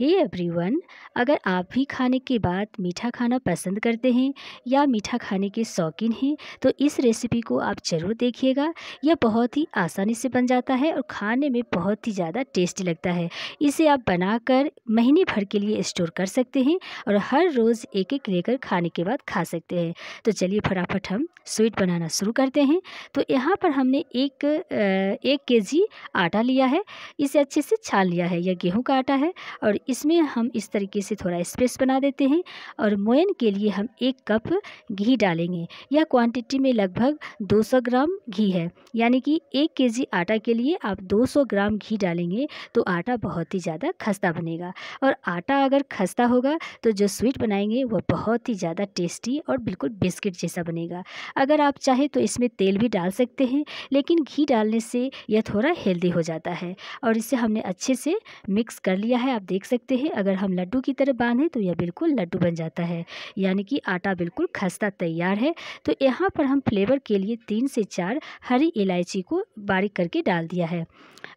हे hey everyone अगर आप भी खाने के बाद मीठा खाना पसंद करते हैं या मीठा खाने के शौकीन हैं तो इस रेसिपी को आप ज़रूर देखिएगा यह बहुत ही आसानी से बन जाता है और खाने में बहुत ही ज़्यादा टेस्टी लगता है इसे आप बनाकर महीने भर के लिए स्टोर कर सकते हैं और हर रोज़ एक एक लेकर खाने के बाद खा सकते हैं तो चलिए फटाफट हम स्वीट बनाना शुरू करते हैं तो यहाँ पर हमने एक एक के आटा लिया है इसे अच्छे से छान लिया है यह गेहूँ का आटा है और इसमें हम इस तरीके से थोड़ा स्पेस बना देते हैं और मोयन के लिए हम एक कप घी डालेंगे यह क्वांटिटी में लगभग 200 ग्राम घी है यानी कि एक केजी आटा के लिए आप 200 ग्राम घी डालेंगे तो आटा बहुत ही ज़्यादा खस्ता बनेगा और आटा अगर खस्ता होगा तो जो स्वीट बनाएंगे वह बहुत ही ज़्यादा टेस्टी और बिल्कुल बिस्किट जैसा बनेगा अगर आप चाहें तो इसमें तेल भी डाल सकते हैं लेकिन घी डालने से यह थोड़ा हेल्दी हो जाता है और इसे हमने अच्छे से मिक्स कर लिया है आप देख सकते सकते हैं अगर हम लड्डू की तरह बांधें तो यह बिल्कुल लड्डू बन जाता है यानी कि आटा बिल्कुल खस्ता तैयार है तो यहाँ पर हम फ्लेवर के लिए तीन से चार हरी इलायची को बारीक करके डाल दिया है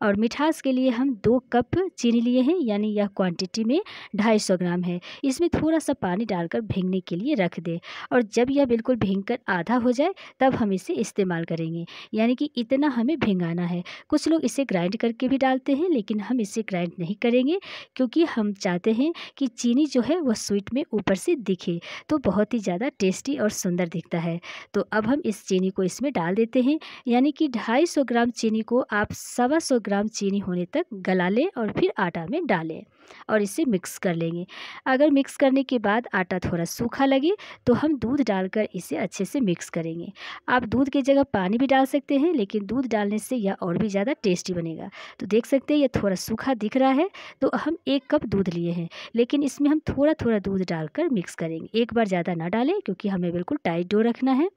और मिठास के लिए हम दो कप चीनी लिए हैं यानी यह क्वांटिटी में ढाई सौ ग्राम है इसमें थोड़ा सा पानी डालकर भींगने के लिए रख दें और जब यह बिल्कुल भींग कर आधा हो जाए तब हम इसे इस्तेमाल करेंगे यानी कि इतना हमें भींगाना है कुछ लोग इसे ग्राइंड करके भी डालते हैं लेकिन हम इसे ग्राइंड नहीं करेंगे क्योंकि हम चाहते हैं कि चीनी जो है वह स्वीट में ऊपर से दिखे तो बहुत ही ज़्यादा टेस्टी और सुंदर दिखता है तो अब हम इस चीनी को इसमें डाल देते हैं यानी कि ढाई सौ ग्राम चीनी को आप सवा सौ ग्राम चीनी होने तक गला लें और फिर आटा में डालें और इसे मिक्स कर लेंगे अगर मिक्स करने के बाद आटा थोड़ा सूखा लगे तो हम दूध डालकर इसे अच्छे से मिक्स करेंगे आप दूध की जगह पानी भी डाल सकते हैं लेकिन दूध डालने से यह और भी ज़्यादा टेस्टी बनेगा तो देख सकते हैं यह थोड़ा सूखा दिख रहा है तो हम एक कप दूध लिए हैं लेकिन इसमें हम थोड़ा थोड़ा दूध डालकर मिक्स करेंगे एक बार ज़्यादा ना डालें क्योंकि हमें बिल्कुल टाइट डो रखना है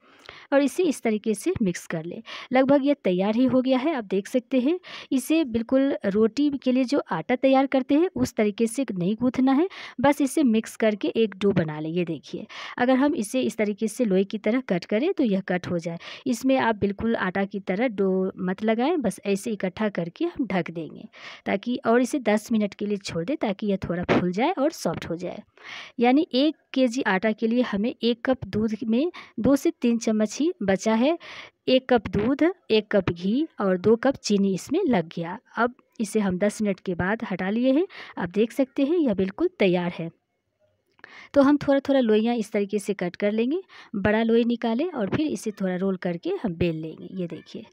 और इसे इस तरीके से मिक्स कर लें लगभग यह तैयार ही हो गया है आप देख सकते हैं इस इसे बिल्कुल रोटी के लिए जो आटा तैयार करते हैं उस तरीके से नहीं गूथना है बस इसे मिक्स करके एक डो बना लें ये देखिए अगर हम इसे इस तरीके से लोई की तरह कट करें तो यह कट हो जाए इसमें आप बिल्कुल आटा की तरह डो मत लगाएं बस ऐसे इकट्ठा करके हम ढक देंगे ताकि और इसे दस मिनट के लिए छोड़ दें ताकि यह थोड़ा फूल जाए और सॉफ्ट हो जाए यानी एक के जी आटा के लिए हमें एक कप दूध में दो से तीन चम्मच ही बचा है एक कप दूध एक कप घी और दो कप चीनी इसमें लग गया अब इसे हम दस मिनट के बाद हटा लिए हैं आप देख सकते हैं यह बिल्कुल तैयार है तो हम थोड़ा थोड़ा लोइयाँ इस तरीके से कट कर लेंगे बड़ा लोई निकालें और फिर इसे थोड़ा रोल करके हम बेल लेंगे ये देखिए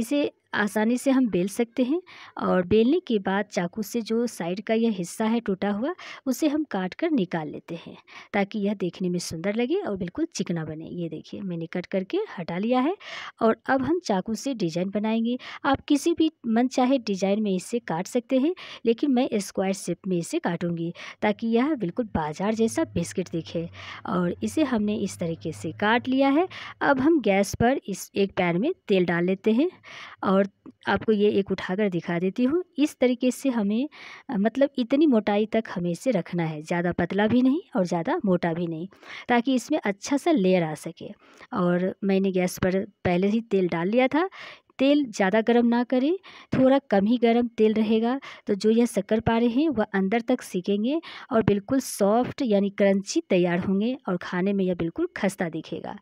इसे आसानी से हम बेल सकते हैं और बेलने के बाद चाकू से जो साइड का यह हिस्सा है टूटा हुआ उसे हम काट कर निकाल लेते हैं ताकि यह देखने में सुंदर लगे और बिल्कुल चिकना बने ये देखिए मैंने कट करके हटा लिया है और अब हम चाकू से डिजाइन बनाएंगे आप किसी भी मन चाहे डिजाइन में इसे काट सकते हैं लेकिन मैं स्क्वायर शेप में इसे काटूँगी ताकि यह बिल्कुल बाजार जैसा बिस्किट दिखे और इसे हमने इस तरीके से काट लिया है अब हम गैस पर इस एक पैन में तेल डाल लेते हैं और और आपको ये एक उठाकर दिखा देती हूँ इस तरीके से हमें मतलब इतनी मोटाई तक हमें इसे रखना है ज़्यादा पतला भी नहीं और ज़्यादा मोटा भी नहीं ताकि इसमें अच्छा सा लेयर आ सके और मैंने गैस पर पहले ही तेल डाल लिया था तेल ज़्यादा गर्म ना करें थोड़ा कम ही गर्म तेल रहेगा तो जो यह शक्कर पारे हैं वह अंदर तक सीखेंगे और बिल्कुल सॉफ्ट यानी क्रंची तैयार होंगे और खाने में यह बिल्कुल खस्ता दिखेगा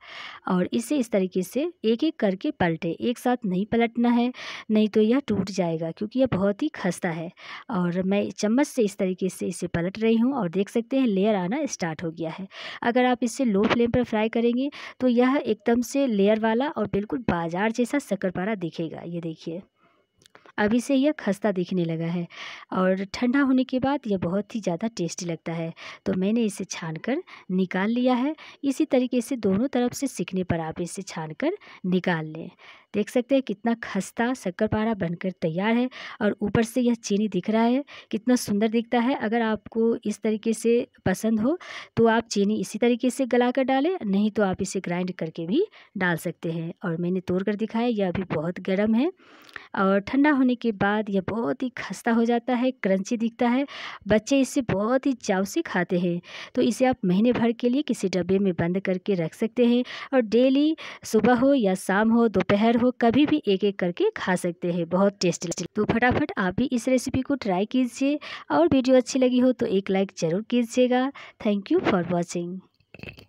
और इसे इस तरीके से एक एक करके पलटे एक साथ नहीं पलटना है नहीं तो यह टूट जाएगा क्योंकि यह बहुत ही खस्ता है और मैं चम्मच से इस तरीके से इसे पलट रही हूँ और देख सकते हैं लेयर आना स्टार्ट हो गया है अगर आप इसे लो फ्लेम पर फ्राई करेंगे तो यह एकदम से लेयर वाला और बिल्कुल बाजार जैसा शक्करपारा दिखेगा ये देखिए अभी से यह खस्ता दिखने लगा है और ठंडा होने के बाद यह बहुत ही ज़्यादा टेस्टी लगता है तो मैंने इसे छान कर निकाल लिया है इसी तरीके से दोनों तरफ से सीखने पर आप इसे छान कर निकाल लें देख सकते हैं कितना खस्ता शक्करपारा बनकर तैयार है और ऊपर से यह चीनी दिख रहा है कितना सुंदर दिखता है अगर आपको इस तरीके से पसंद हो तो आप चीनी इसी तरीके से गला कर डालें नहीं तो आप इसे ग्राइंड करके भी डाल सकते हैं और मैंने तोड़ कर दिखाया यह अभी बहुत गर्म है और ठंडा होने होने के बाद यह बहुत ही खस्ता हो जाता है क्रंची दिखता है बच्चे इसे बहुत ही चाव से खाते हैं तो इसे आप महीने भर के लिए किसी डब्बे में बंद करके रख सकते हैं और डेली सुबह हो या शाम हो दोपहर हो कभी भी एक एक करके खा सकते हैं बहुत टेस्टी तो फटाफट आप भी इस रेसिपी को ट्राई कीजिए और वीडियो अच्छी लगी हो तो एक लाइक ज़रूर कीजिएगा थैंक यू फॉर वॉचिंग